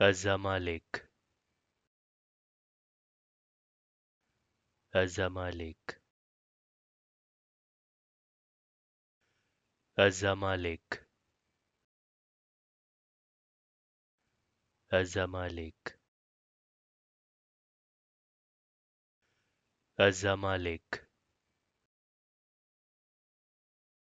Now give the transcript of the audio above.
Azama Lake Azama Lake Azama Lake Azama Lake Azama Lake